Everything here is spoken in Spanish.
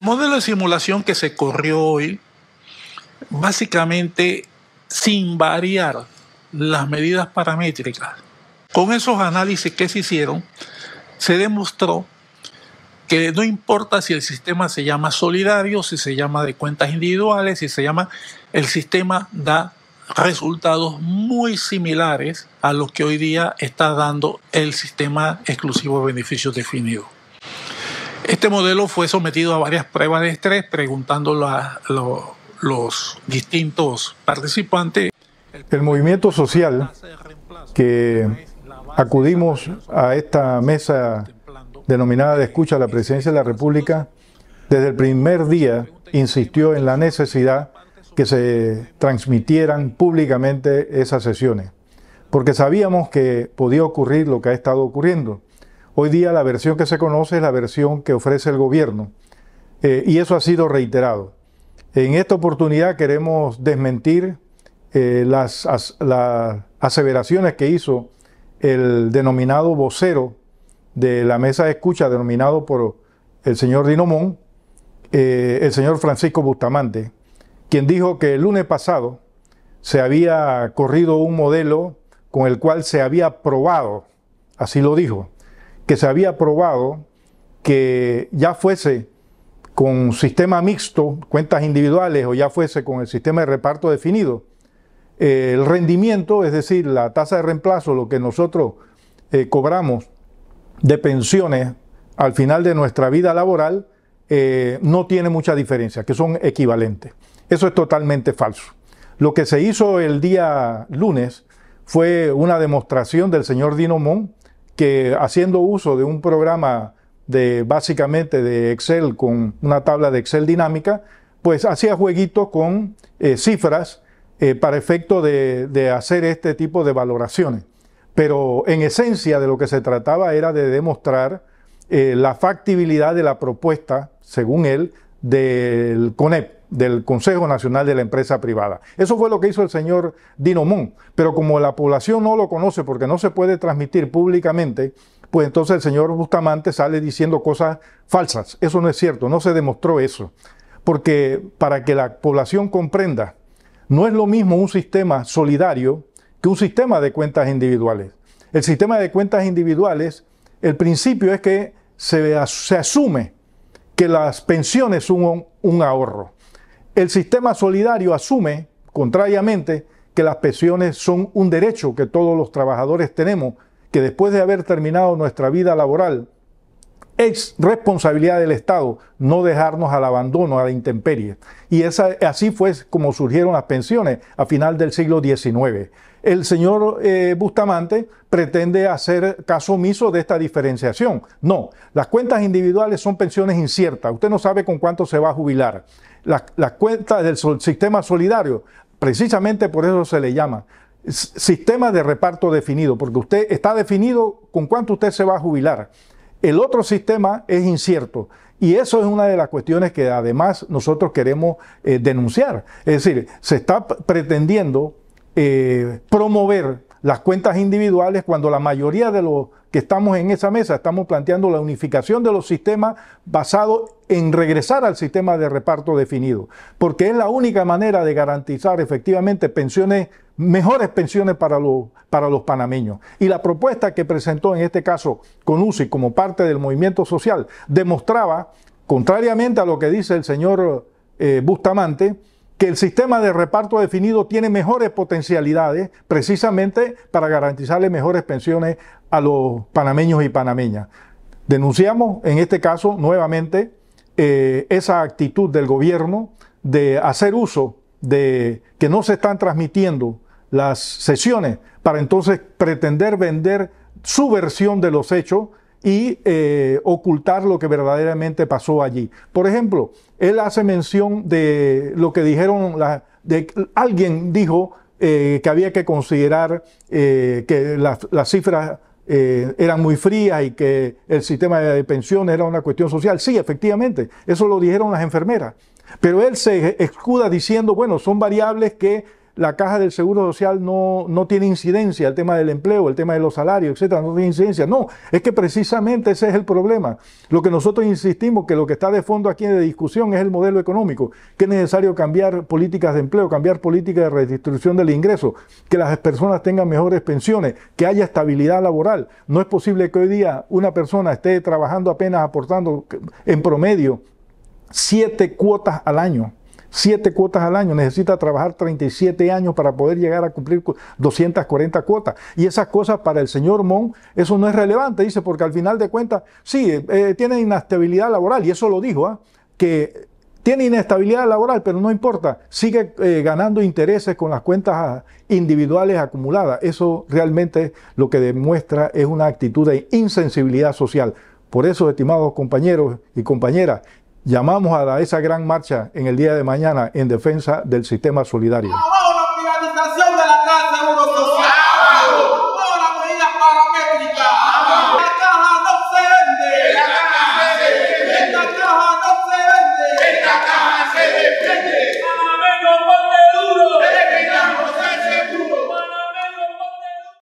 modelo de simulación que se corrió hoy, básicamente sin variar las medidas paramétricas, con esos análisis que se hicieron, se demostró que no importa si el sistema se llama solidario, si se llama de cuentas individuales, si se llama, el sistema da resultados muy similares a los que hoy día está dando el sistema exclusivo de beneficios definidos. Este modelo fue sometido a varias pruebas de estrés, preguntando a los distintos participantes. El movimiento social que acudimos a esta mesa denominada de escucha a la presidencia de la República, desde el primer día insistió en la necesidad que se transmitieran públicamente esas sesiones, porque sabíamos que podía ocurrir lo que ha estado ocurriendo, Hoy día la versión que se conoce es la versión que ofrece el gobierno eh, y eso ha sido reiterado. En esta oportunidad queremos desmentir eh, las, aseveraciones que hizo el denominado vocero de la mesa de escucha, denominado por el señor Dinomón, eh, el señor Francisco Bustamante, quien dijo que el lunes pasado se había corrido un modelo con el cual se había probado, así lo dijo, que se había probado que ya fuese con sistema mixto, cuentas individuales o ya fuese con el sistema de reparto definido, eh, el rendimiento, es decir, la tasa de reemplazo, lo que nosotros eh, cobramos de pensiones al final de nuestra vida laboral, eh, no tiene mucha diferencia, que son equivalentes. Eso es totalmente falso. Lo que se hizo el día lunes fue una demostración del señor Dinomón que haciendo uso de un programa de básicamente de Excel con una tabla de Excel dinámica, pues hacía jueguito con eh, cifras eh, para efecto de, hacer este tipo de valoraciones. Pero en esencia de lo que se trataba era de demostrar eh, la factibilidad de la propuesta, según él, del CONEP del Consejo Nacional de la Empresa Privada. Eso fue lo que hizo el señor Dinomón, pero como la población no lo conoce porque no se puede transmitir públicamente, pues entonces el señor Bustamante sale diciendo cosas falsas. Eso no es cierto, no se demostró eso. Porque para que la población comprenda, no es lo mismo un sistema solidario que un sistema de cuentas individuales. El sistema de cuentas individuales, el principio es que se, se asume que las pensiones son un ahorro el sistema solidario asume, contrariamente, que las pensiones son un derecho que todos los trabajadores tenemos, que después de haber terminado nuestra vida laboral es responsabilidad del Estado no dejarnos al abandono, a la intemperie. Y esa, así fue como surgieron las pensiones a final del siglo XIX. El señor eh, Bustamante pretende hacer caso omiso de esta diferenciación. No, las cuentas individuales son pensiones inciertas. Usted no sabe con cuánto se va a jubilar. Las, cuentas del sistema solidario, precisamente por eso se le llama sistema de reparto definido, porque usted está definido con cuánto usted se va a jubilar. El otro sistema es incierto. Y eso es una de las cuestiones que además nosotros queremos eh, denunciar. Es decir, se está pretendiendo eh, promover las cuentas individuales cuando la mayoría de los que estamos en esa mesa estamos planteando la unificación de los sistemas basado en regresar al sistema de reparto definido, porque es la única manera de garantizar efectivamente pensiones mejores pensiones para los, para los panameños. Y la propuesta que presentó en este caso con UCI como parte del movimiento social demostraba, contrariamente a lo que dice el señor eh, Bustamante, que el sistema de reparto definido tiene mejores potencialidades precisamente para garantizarle mejores pensiones a los panameños y panameñas. Denunciamos en este caso nuevamente eh, esa actitud del gobierno de hacer uso de que no se están transmitiendo las sesiones para entonces pretender vender su versión de los hechos y eh, ocultar lo que verdaderamente pasó allí. Por ejemplo, él hace mención de lo que dijeron, de, alguien dijo eh, que había que considerar eh, que las cifras eran muy frías y que el sistema de pensiones era una cuestión social. Sí, efectivamente, eso lo dijeron las enfermeras. Pero él se escuda diciendo, bueno, son variables que la caja del Seguro Social no, no tiene incidencia, el tema del empleo, el tema de los salarios, etcétera, no tiene incidencia. No, es que precisamente ese es el problema. Lo que nosotros insistimos, que lo que está de fondo aquí la discusión es el modelo económico, que es necesario cambiar políticas de empleo, cambiar políticas de redistribución del ingreso, que las personas tengan mejores pensiones, que haya estabilidad laboral. No es posible que hoy día una persona esté trabajando apenas aportando en promedio siete cuotas al año Siete cuotas al año, necesita trabajar 37 años para poder llegar a cumplir 240 cuotas. Y esas cosas para el señor Mon, eso no es relevante, dice, porque al final de cuentas, sí, eh, eh, tiene inestabilidad laboral, y eso lo dijo, ¿ah? que tiene inestabilidad laboral, pero no importa, sigue eh, ganando intereses con las cuentas ah, individuales acumuladas. Eso realmente lo que demuestra es una actitud de insensibilidad social. Por eso, estimados compañeros y compañeras, Llamamos a esa gran marcha en el día de mañana en defensa del sistema solidario.